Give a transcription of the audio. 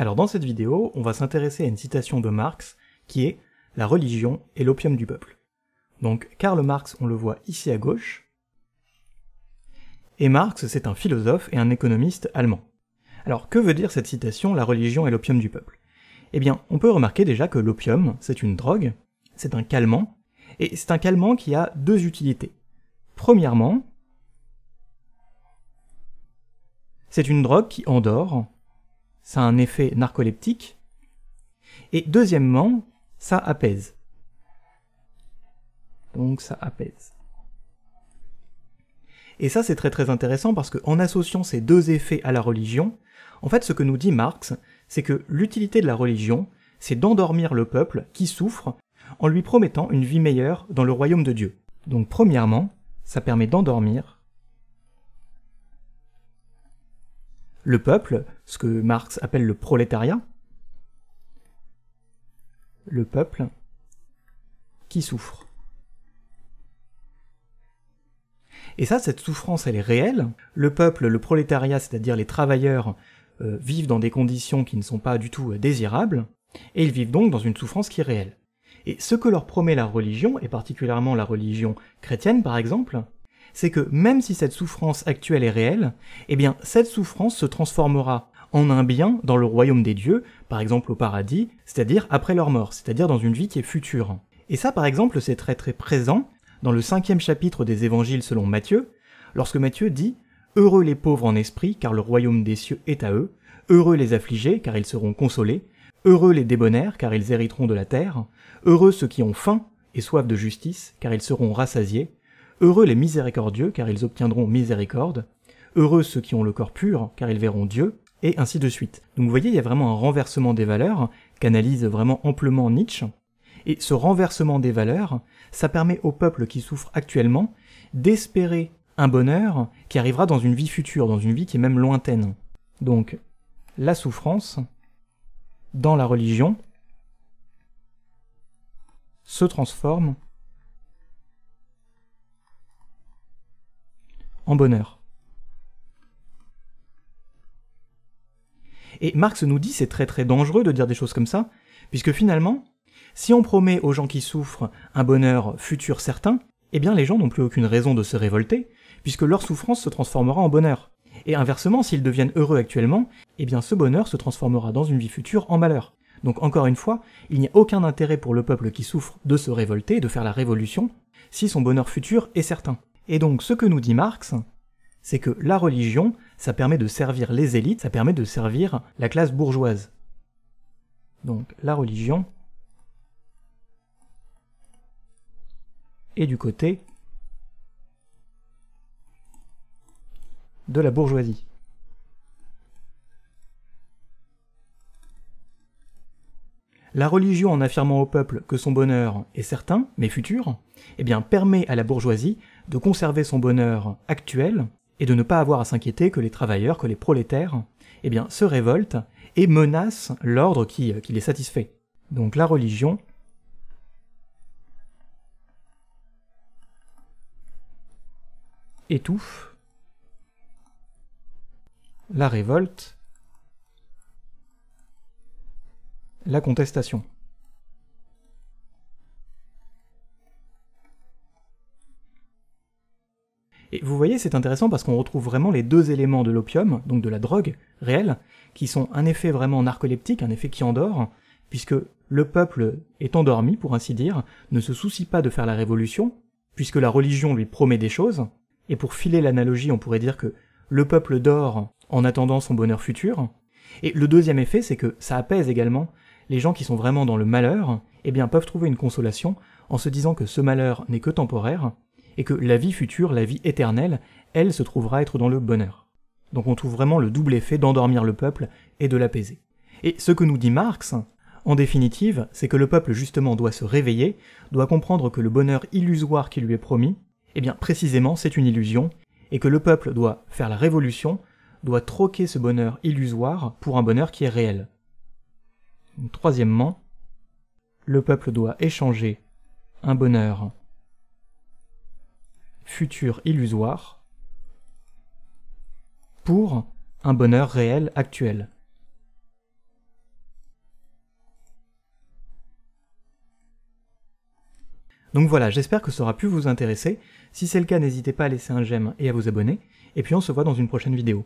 Alors dans cette vidéo, on va s'intéresser à une citation de Marx qui est « La religion est l'opium du peuple ». Donc Karl Marx, on le voit ici à gauche, et Marx, c'est un philosophe et un économiste allemand. Alors que veut dire cette citation « La religion est l'opium du peuple » Eh bien, on peut remarquer déjà que l'opium, c'est une drogue, c'est un calmant, et c'est un calmant qui a deux utilités. Premièrement, c'est une drogue qui endort, ça a un effet narcoleptique, et deuxièmement, ça apaise. Donc ça apaise. Et ça c'est très très intéressant parce qu'en associant ces deux effets à la religion, en fait ce que nous dit Marx, c'est que l'utilité de la religion, c'est d'endormir le peuple qui souffre en lui promettant une vie meilleure dans le royaume de Dieu. Donc premièrement, ça permet d'endormir le peuple, ce que Marx appelle le prolétariat, le peuple qui souffre. Et ça, cette souffrance, elle est réelle. Le peuple, le prolétariat, c'est-à-dire les travailleurs, euh, vivent dans des conditions qui ne sont pas du tout euh, désirables, et ils vivent donc dans une souffrance qui est réelle. Et ce que leur promet la religion, et particulièrement la religion chrétienne par exemple, c'est que même si cette souffrance actuelle est réelle, eh bien cette souffrance se transformera en un bien dans le royaume des dieux, par exemple au paradis, c'est-à-dire après leur mort, c'est-à-dire dans une vie qui est future. Et ça par exemple c'est très très présent dans le cinquième chapitre des évangiles selon Matthieu, lorsque Matthieu dit Heureux les pauvres en esprit, car le royaume des cieux est à eux, heureux les affligés, car ils seront consolés, heureux les débonnaires, car ils hériteront de la terre, heureux ceux qui ont faim et soif de justice, car ils seront rassasiés, Heureux les miséricordieux, car ils obtiendront miséricorde. Heureux ceux qui ont le corps pur, car ils verront Dieu. Et ainsi de suite. Donc vous voyez, il y a vraiment un renversement des valeurs, qu'analyse vraiment amplement Nietzsche. Et ce renversement des valeurs, ça permet au peuple qui souffre actuellement d'espérer un bonheur qui arrivera dans une vie future, dans une vie qui est même lointaine. Donc, la souffrance, dans la religion, se transforme bonheur. Et Marx nous dit c'est très très dangereux de dire des choses comme ça, puisque finalement, si on promet aux gens qui souffrent un bonheur futur certain, eh bien les gens n'ont plus aucune raison de se révolter, puisque leur souffrance se transformera en bonheur. Et inversement, s'ils deviennent heureux actuellement, eh bien ce bonheur se transformera dans une vie future en malheur. Donc encore une fois, il n'y a aucun intérêt pour le peuple qui souffre de se révolter, de faire la révolution, si son bonheur futur est certain. Et donc ce que nous dit Marx, c'est que la religion, ça permet de servir les élites, ça permet de servir la classe bourgeoise. Donc la religion est du côté de la bourgeoisie. La religion, en affirmant au peuple que son bonheur est certain, mais futur, eh bien, permet à la bourgeoisie de conserver son bonheur actuel et de ne pas avoir à s'inquiéter que les travailleurs, que les prolétaires, eh bien, se révoltent et menacent l'ordre qui, euh, qui les satisfait. Donc la religion étouffe la révolte La contestation. Et vous voyez, c'est intéressant parce qu'on retrouve vraiment les deux éléments de l'opium, donc de la drogue réelle, qui sont un effet vraiment narcoleptique, un effet qui endort, puisque le peuple est endormi, pour ainsi dire, ne se soucie pas de faire la révolution, puisque la religion lui promet des choses, et pour filer l'analogie, on pourrait dire que le peuple dort en attendant son bonheur futur, et le deuxième effet, c'est que ça apaise également les gens qui sont vraiment dans le malheur, eh bien, peuvent trouver une consolation en se disant que ce malheur n'est que temporaire, et que la vie future, la vie éternelle, elle se trouvera être dans le bonheur. Donc on trouve vraiment le double effet d'endormir le peuple et de l'apaiser. Et ce que nous dit Marx, en définitive, c'est que le peuple justement doit se réveiller, doit comprendre que le bonheur illusoire qui lui est promis, eh bien précisément c'est une illusion, et que le peuple doit faire la révolution, doit troquer ce bonheur illusoire pour un bonheur qui est réel. Troisièmement, le peuple doit échanger un bonheur futur illusoire pour un bonheur réel actuel. Donc voilà, j'espère que ça aura pu vous intéresser. Si c'est le cas, n'hésitez pas à laisser un j'aime et à vous abonner, et puis on se voit dans une prochaine vidéo.